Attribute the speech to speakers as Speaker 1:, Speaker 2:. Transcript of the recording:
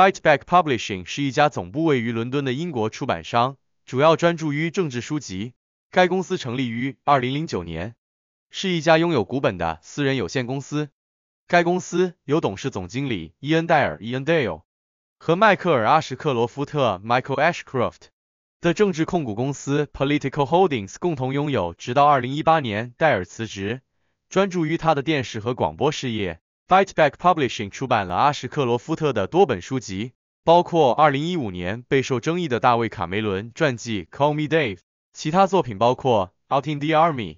Speaker 1: Fightback Publishing 是一家总部位于伦敦的英国出版商，主要专注于政治书籍。该公司成立于2009年，是一家拥有股本的私人有限公司。该公司由董事总经理伊恩·戴尔 （Ian Dale） 和迈克尔·阿什克罗夫特 （Michael Ashcroft） 的政治控股公司 Political Holdings 共同拥有。直到2018年，戴尔辞职，专注于他的电视和广播事业。Fightback Publishing 出版了阿什克罗夫特的多本书籍，包括2015年备受争议的《大卫·卡梅伦传记》《Call Me Dave》，其他作品包括《Out in the Army》。